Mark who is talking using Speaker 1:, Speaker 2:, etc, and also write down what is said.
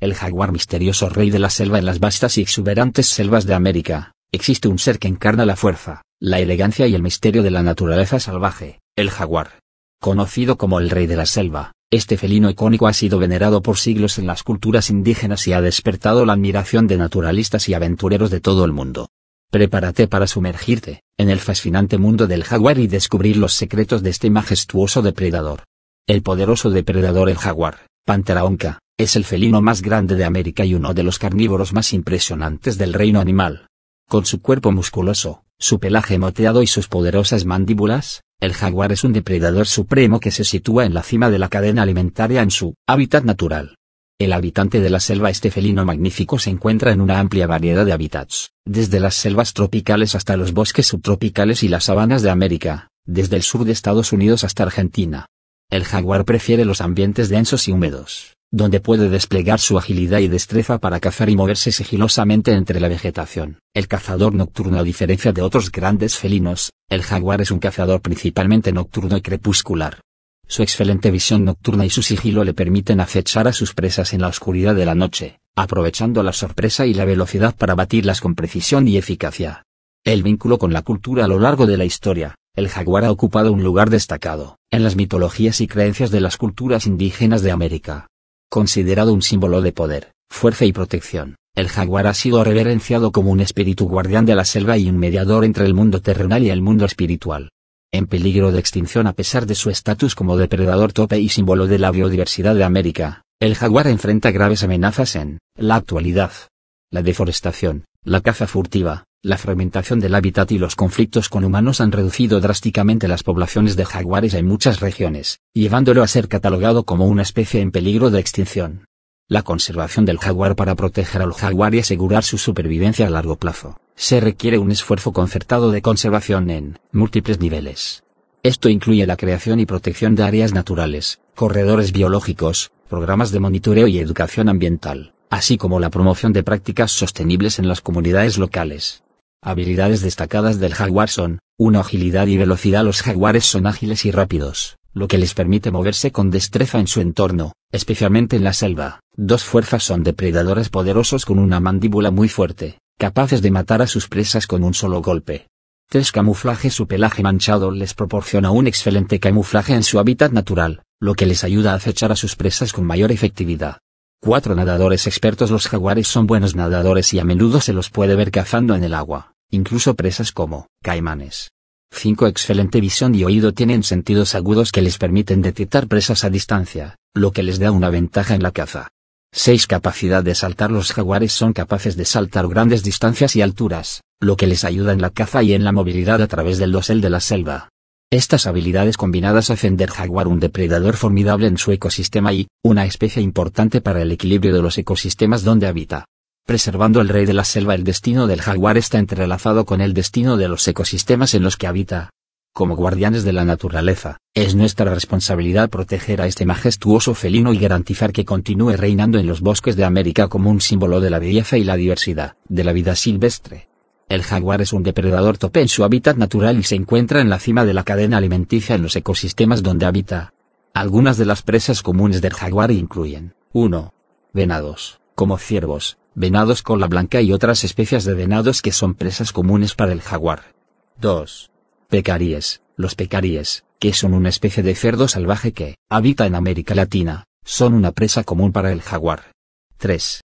Speaker 1: el jaguar misterioso rey de la selva en las vastas y exuberantes selvas de América, existe un ser que encarna la fuerza, la elegancia y el misterio de la naturaleza salvaje, el jaguar. Conocido como el rey de la selva, este felino icónico ha sido venerado por siglos en las culturas indígenas y ha despertado la admiración de naturalistas y aventureros de todo el mundo. Prepárate para sumergirte en el fascinante mundo del jaguar y descubrir los secretos de este majestuoso depredador. El poderoso depredador el jaguar, Pantera onca, es el felino más grande de América y uno de los carnívoros más impresionantes del reino animal. Con su cuerpo musculoso, su pelaje moteado y sus poderosas mandíbulas, el jaguar es un depredador supremo que se sitúa en la cima de la cadena alimentaria en su hábitat natural. El habitante de la selva este felino magnífico se encuentra en una amplia variedad de hábitats, desde las selvas tropicales hasta los bosques subtropicales y las sabanas de América, desde el sur de Estados Unidos hasta Argentina. El jaguar prefiere los ambientes densos y húmedos, donde puede desplegar su agilidad y destreza para cazar y moverse sigilosamente entre la vegetación. El cazador nocturno a diferencia de otros grandes felinos, el jaguar es un cazador principalmente nocturno y crepuscular. Su excelente visión nocturna y su sigilo le permiten acechar a sus presas en la oscuridad de la noche, aprovechando la sorpresa y la velocidad para batirlas con precisión y eficacia. El vínculo con la cultura a lo largo de la historia, el jaguar ha ocupado un lugar destacado en las mitologías y creencias de las culturas indígenas de América. Considerado un símbolo de poder, fuerza y protección, el jaguar ha sido reverenciado como un espíritu guardián de la selva y un mediador entre el mundo terrenal y el mundo espiritual. En peligro de extinción a pesar de su estatus como depredador tope y símbolo de la biodiversidad de América, el jaguar enfrenta graves amenazas en la actualidad. La deforestación, la caza furtiva, la fragmentación del hábitat y los conflictos con humanos han reducido drásticamente las poblaciones de jaguares en muchas regiones, llevándolo a ser catalogado como una especie en peligro de extinción. La conservación del jaguar para proteger al jaguar y asegurar su supervivencia a largo plazo, se requiere un esfuerzo concertado de conservación en múltiples niveles. Esto incluye la creación y protección de áreas naturales, corredores biológicos, programas de monitoreo y educación ambiental, así como la promoción de prácticas sostenibles en las comunidades locales. Habilidades destacadas del jaguar son, una agilidad y velocidad. Los jaguares son ágiles y rápidos, lo que les permite moverse con destreza en su entorno, especialmente en la selva. Dos fuerzas son depredadores poderosos con una mandíbula muy fuerte, capaces de matar a sus presas con un solo golpe. Tres camuflaje Su pelaje manchado les proporciona un excelente camuflaje en su hábitat natural, lo que les ayuda a acechar a sus presas con mayor efectividad. Cuatro nadadores expertos Los jaguares son buenos nadadores y a menudo se los puede ver cazando en el agua, incluso presas como caimanes. 5. Excelente visión y oído tienen sentidos agudos que les permiten detectar presas a distancia, lo que les da una ventaja en la caza. 6. Capacidad de saltar Los jaguares son capaces de saltar grandes distancias y alturas, lo que les ayuda en la caza y en la movilidad a través del dosel de la selva. Estas habilidades combinadas hacen del jaguar un depredador formidable en su ecosistema y, una especie importante para el equilibrio de los ecosistemas donde habita. Preservando el rey de la selva el destino del jaguar está entrelazado con el destino de los ecosistemas en los que habita. Como guardianes de la naturaleza, es nuestra responsabilidad proteger a este majestuoso felino y garantizar que continúe reinando en los bosques de América como un símbolo de la belleza y la diversidad de la vida silvestre. El jaguar es un depredador tope en su hábitat natural y se encuentra en la cima de la cadena alimenticia en los ecosistemas donde habita. Algunas de las presas comunes del jaguar incluyen 1. Venados, como ciervos, venados con la blanca y otras especies de venados que son presas comunes para el jaguar. 2. Pecaríes, los pecaríes, que son una especie de cerdo salvaje que habita en América Latina, son una presa común para el jaguar. 3.